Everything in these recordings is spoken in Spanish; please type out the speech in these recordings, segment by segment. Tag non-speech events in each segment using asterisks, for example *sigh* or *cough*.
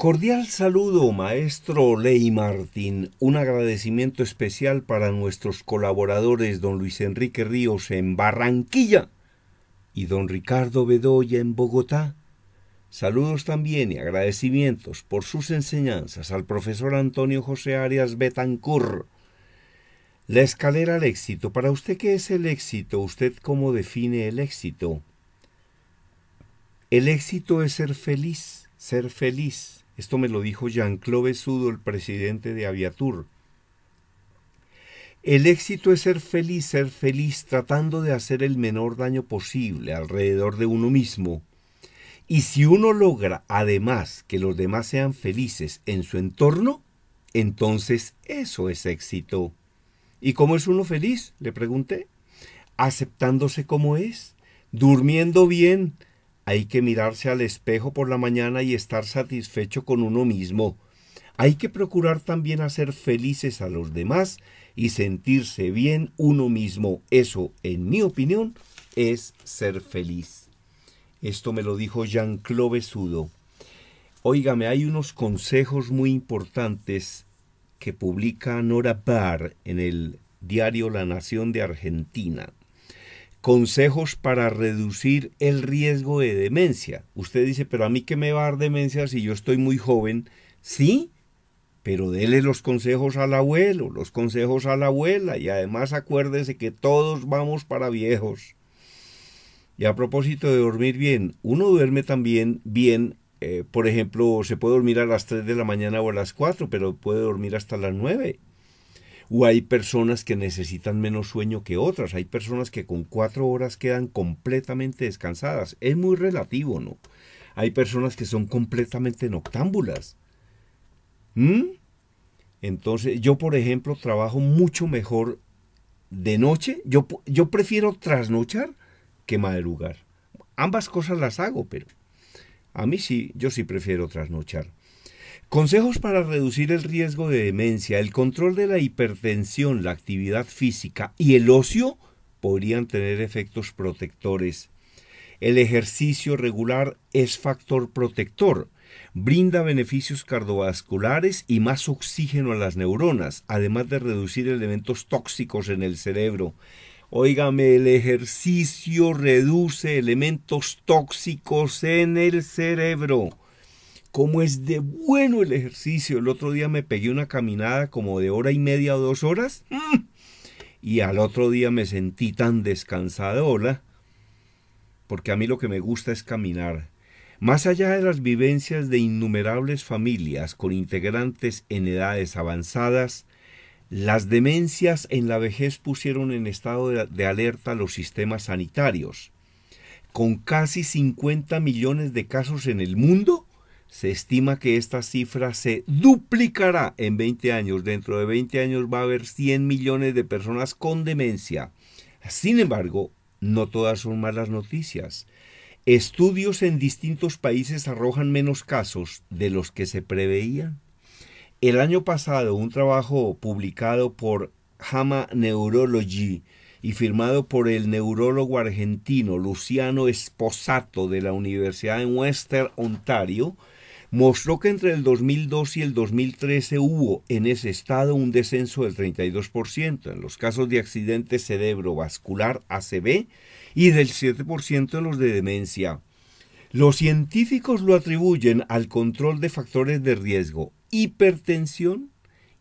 Cordial saludo, maestro Ley Martín. Un agradecimiento especial para nuestros colaboradores, don Luis Enrique Ríos en Barranquilla y don Ricardo Bedoya en Bogotá. Saludos también y agradecimientos por sus enseñanzas al profesor Antonio José Arias Betancur. La escalera al éxito. Para usted, ¿qué es el éxito? ¿Usted cómo define el éxito? El éxito es ser feliz, ser feliz, esto me lo dijo Jean-Claude Sudo, el presidente de Aviatur. El éxito es ser feliz, ser feliz tratando de hacer el menor daño posible alrededor de uno mismo. Y si uno logra además que los demás sean felices en su entorno, entonces eso es éxito. ¿Y cómo es uno feliz? le pregunté. Aceptándose como es, durmiendo bien, hay que mirarse al espejo por la mañana y estar satisfecho con uno mismo. Hay que procurar también hacer felices a los demás y sentirse bien uno mismo. Eso, en mi opinión, es ser feliz. Esto me lo dijo Jean-Claude Sudo. Óigame, hay unos consejos muy importantes que publica Nora Barr en el diario La Nación de Argentina consejos para reducir el riesgo de demencia. Usted dice, pero a mí que me va a dar demencia si yo estoy muy joven. Sí, pero dele los consejos al abuelo, los consejos a la abuela y además acuérdese que todos vamos para viejos. Y a propósito de dormir bien, uno duerme también bien, eh, por ejemplo, se puede dormir a las 3 de la mañana o a las 4, pero puede dormir hasta las 9 o hay personas que necesitan menos sueño que otras, hay personas que con cuatro horas quedan completamente descansadas, es muy relativo, ¿no? Hay personas que son completamente noctámbulas. ¿Mm? Entonces, yo por ejemplo trabajo mucho mejor de noche, yo, yo prefiero trasnochar que madrugar. Ambas cosas las hago, pero a mí sí, yo sí prefiero trasnochar. Consejos para reducir el riesgo de demencia, el control de la hipertensión, la actividad física y el ocio podrían tener efectos protectores. El ejercicio regular es factor protector. Brinda beneficios cardiovasculares y más oxígeno a las neuronas, además de reducir elementos tóxicos en el cerebro. Óigame, el ejercicio reduce elementos tóxicos en el cerebro cómo es de bueno el ejercicio. El otro día me pegué una caminada como de hora y media o dos horas. Y al otro día me sentí tan descansadora, porque a mí lo que me gusta es caminar. Más allá de las vivencias de innumerables familias con integrantes en edades avanzadas, las demencias en la vejez pusieron en estado de alerta los sistemas sanitarios. Con casi 50 millones de casos en el mundo, se estima que esta cifra se duplicará en 20 años. Dentro de 20 años va a haber 100 millones de personas con demencia. Sin embargo, no todas son malas noticias. Estudios en distintos países arrojan menos casos de los que se preveían. El año pasado, un trabajo publicado por Hama Neurology y firmado por el neurólogo argentino Luciano Esposato de la Universidad de Western Ontario, mostró que entre el 2002 y el 2013 hubo en ese estado un descenso del 32% en los casos de accidente cerebrovascular ACV y del 7% en los de demencia. Los científicos lo atribuyen al control de factores de riesgo, hipertensión,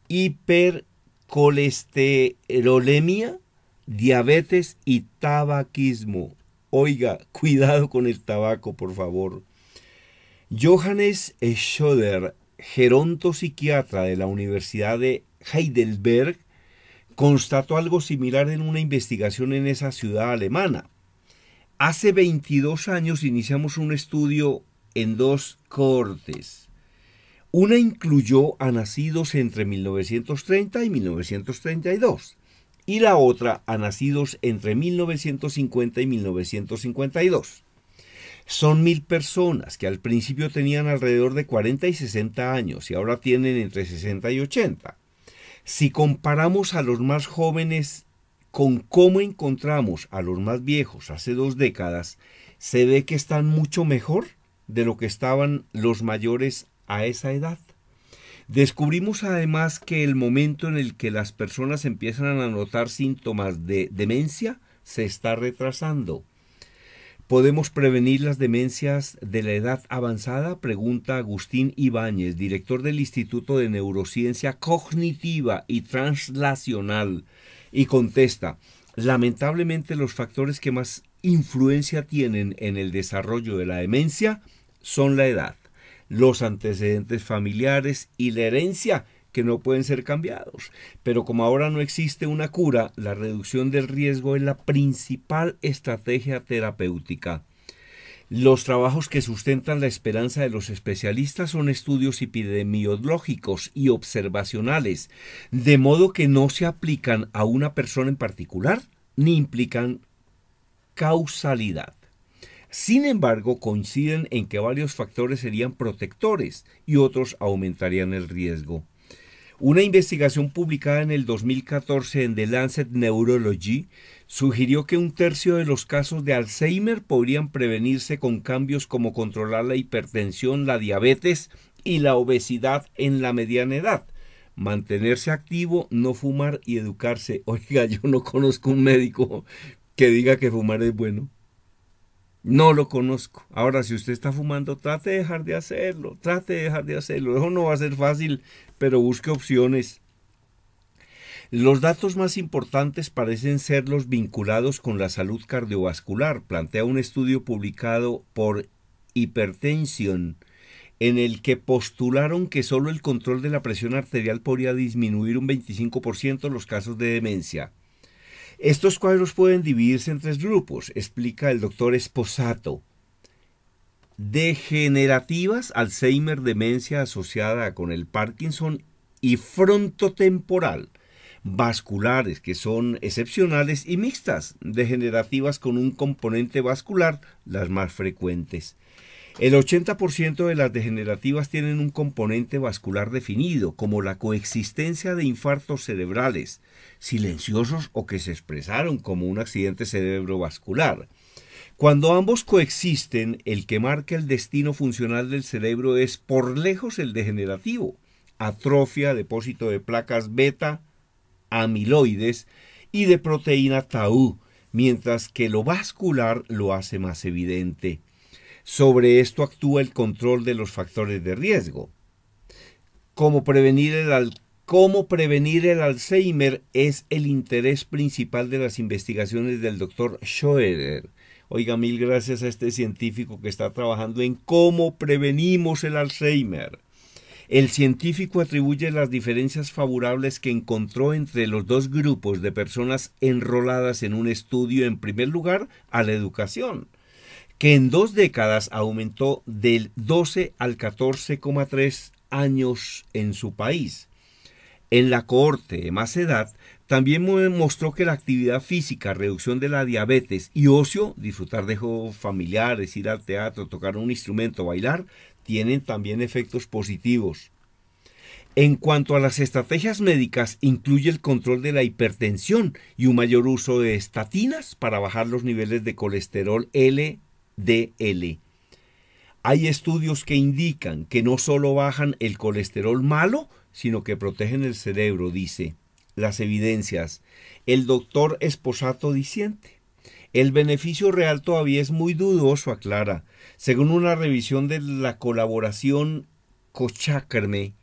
hipercolesterolemia, diabetes y tabaquismo. Oiga, cuidado con el tabaco, por favor. Johannes Schoder, gerontopsiquiatra de la Universidad de Heidelberg, constató algo similar en una investigación en esa ciudad alemana. Hace 22 años iniciamos un estudio en dos cortes. Una incluyó a nacidos entre 1930 y 1932 y la otra a nacidos entre 1950 y 1952. Son mil personas que al principio tenían alrededor de 40 y 60 años y ahora tienen entre 60 y 80. Si comparamos a los más jóvenes con cómo encontramos a los más viejos hace dos décadas, se ve que están mucho mejor de lo que estaban los mayores a esa edad. Descubrimos además que el momento en el que las personas empiezan a notar síntomas de demencia se está retrasando. ¿Podemos prevenir las demencias de la edad avanzada? Pregunta Agustín Ibáñez, director del Instituto de Neurociencia Cognitiva y Translacional, y contesta, lamentablemente los factores que más influencia tienen en el desarrollo de la demencia son la edad, los antecedentes familiares y la herencia que no pueden ser cambiados. Pero como ahora no existe una cura, la reducción del riesgo es la principal estrategia terapéutica. Los trabajos que sustentan la esperanza de los especialistas son estudios epidemiológicos y observacionales, de modo que no se aplican a una persona en particular ni implican causalidad. Sin embargo, coinciden en que varios factores serían protectores y otros aumentarían el riesgo. Una investigación publicada en el 2014 en The Lancet Neurology sugirió que un tercio de los casos de Alzheimer podrían prevenirse con cambios como controlar la hipertensión, la diabetes y la obesidad en la mediana edad. Mantenerse activo, no fumar y educarse. *laughs* Oiga, yo no conozco un médico que diga que fumar es bueno. No lo conozco. Ahora, si usted está fumando, trate de dejar de hacerlo, trate de dejar de hacerlo. Eso no va a ser fácil, pero busque opciones. Los datos más importantes parecen ser los vinculados con la salud cardiovascular, plantea un estudio publicado por Hypertension, en el que postularon que solo el control de la presión arterial podría disminuir un 25% los casos de demencia. Estos cuadros pueden dividirse en tres grupos, explica el doctor Esposato. Degenerativas, Alzheimer, demencia asociada con el Parkinson y frontotemporal, vasculares, que son excepcionales, y mixtas, degenerativas con un componente vascular, las más frecuentes. El 80% de las degenerativas tienen un componente vascular definido, como la coexistencia de infartos cerebrales, silenciosos o que se expresaron como un accidente cerebrovascular. Cuando ambos coexisten, el que marca el destino funcional del cerebro es por lejos el degenerativo, atrofia, depósito de placas beta, amiloides y de proteína tau, mientras que lo vascular lo hace más evidente. Sobre esto actúa el control de los factores de riesgo. Cómo prevenir el, Alzheimer es el interés principal de las investigaciones del doctor Schoeder. Oiga, mil gracias a este científico que está trabajando en cómo prevenimos el Alzheimer. El científico atribuye las diferencias favorables que encontró entre los dos grupos de personas enroladas en un estudio en primer lugar a la educación que en dos décadas aumentó del 12 al 14,3 años en su país. En la cohorte de más edad, también mostró que la actividad física, reducción de la diabetes y ocio, disfrutar de juegos familiares, ir al teatro, tocar un instrumento, bailar, tienen también efectos positivos. En cuanto a las estrategias médicas, incluye el control de la hipertensión y un mayor uso de estatinas para bajar los niveles de colesterol L, DL. Hay estudios que indican que no solo bajan el colesterol malo, sino que protegen el cerebro, dice las evidencias. El doctor Esposato Diciente. El beneficio real todavía es muy dudoso, aclara. Según una revisión de la colaboración Cochacarme,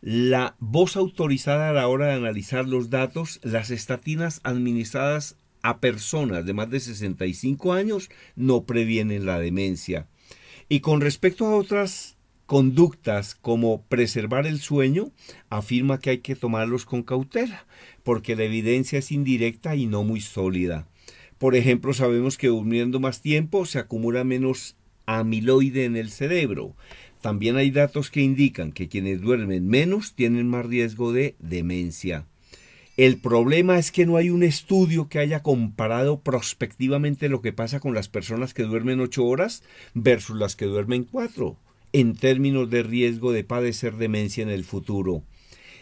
la voz autorizada a la hora de analizar los datos, las estatinas administradas a personas de más de 65 años no previenen la demencia. Y con respecto a otras conductas como preservar el sueño, afirma que hay que tomarlos con cautela, porque la evidencia es indirecta y no muy sólida. Por ejemplo, sabemos que durmiendo más tiempo se acumula menos amiloide en el cerebro. También hay datos que indican que quienes duermen menos tienen más riesgo de demencia. El problema es que no hay un estudio que haya comparado prospectivamente lo que pasa con las personas que duermen ocho horas versus las que duermen cuatro, en términos de riesgo de padecer demencia en el futuro.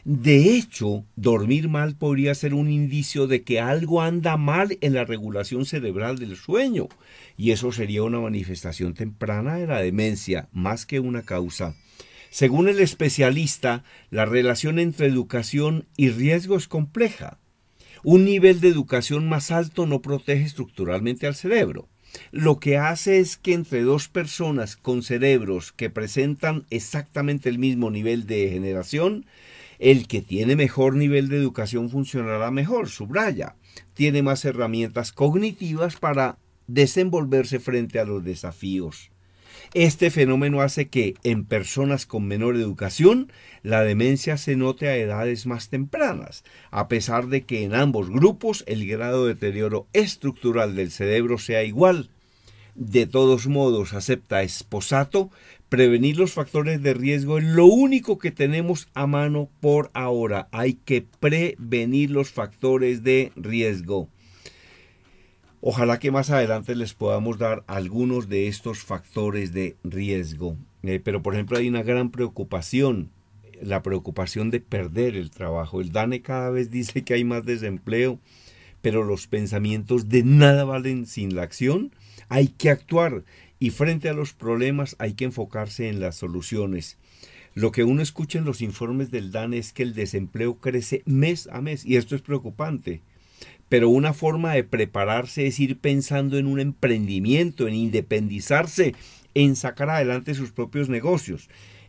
De hecho, dormir mal podría ser un indicio de que algo anda mal en la regulación cerebral del sueño, y eso sería una manifestación temprana de la demencia, más que una causa. Según el especialista, la relación entre educación y riesgo es compleja. Un nivel de educación más alto no protege estructuralmente al cerebro. Lo que hace es que entre dos personas con cerebros que presentan exactamente el mismo nivel de generación, el que tiene mejor nivel de educación funcionará mejor, subraya. Tiene más herramientas cognitivas para desenvolverse frente a los desafíos. Este fenómeno hace que en personas con menor educación la demencia se note a edades más tempranas, a pesar de que en ambos grupos el grado de deterioro estructural del cerebro sea igual. De todos modos, acepta Esposato, prevenir los factores de riesgo es lo único que tenemos a mano por ahora. Hay que prevenir los factores de riesgo. Ojalá que más adelante les podamos dar algunos de estos factores de riesgo. Eh, pero por ejemplo hay una gran preocupación, la preocupación de perder el trabajo. El DANE cada vez dice que hay más desempleo, pero los pensamientos de nada valen sin la acción. Hay que actuar y frente a los problemas hay que enfocarse en las soluciones. Lo que uno escucha en los informes del DANE es que el desempleo crece mes a mes y esto es preocupante pero una forma de prepararse es ir pensando en un emprendimiento, en independizarse, en sacar adelante sus propios negocios.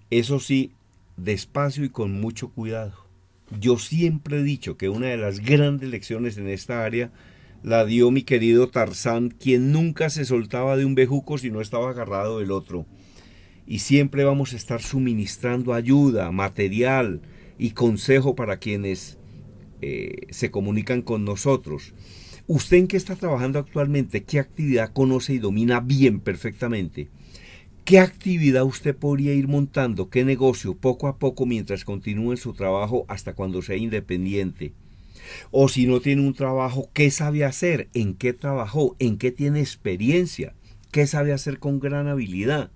Eso sí, despacio y con mucho cuidado. Yo siempre he dicho que una de las grandes lecciones en esta área la dio mi querido Tarzán, quien nunca se soltaba de un bejuco si no estaba agarrado del otro. Y siempre vamos a estar suministrando ayuda, material y consejo para quienes eh, se comunican con nosotros. ¿Usted en qué está trabajando actualmente? ¿Qué actividad conoce y domina bien perfectamente? ¿Qué actividad usted podría ir montando? ¿Qué negocio poco a poco mientras continúe su trabajo hasta cuando sea independiente? O si no tiene un trabajo, ¿qué sabe hacer? ¿En qué trabajó? ¿En qué tiene experiencia? ¿Qué sabe hacer con gran habilidad?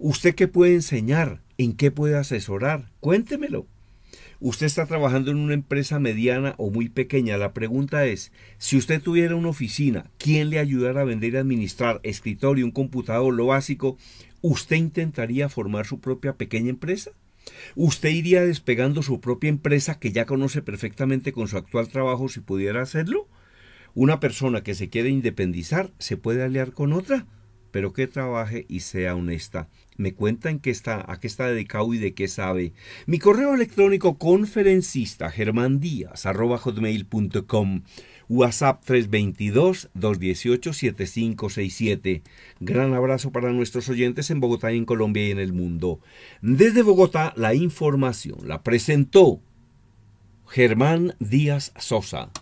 ¿Usted qué puede enseñar? ¿En qué puede asesorar? Cuéntemelo. Usted está trabajando en una empresa mediana o muy pequeña. La pregunta es, si usted tuviera una oficina, ¿quién le ayudara a vender y administrar escritorio, un computador, lo básico? ¿Usted intentaría formar su propia pequeña empresa? ¿Usted iría despegando su propia empresa que ya conoce perfectamente con su actual trabajo si pudiera hacerlo? Una persona que se quiere independizar se puede aliar con otra, pero que trabaje y sea honesta. Me cuentan qué está, a qué está dedicado y de qué sabe. Mi correo electrónico conferencista hotmail.com WhatsApp 322-218-7567. Gran abrazo para nuestros oyentes en Bogotá y en Colombia y en el mundo. Desde Bogotá, la información la presentó Germán Díaz Sosa.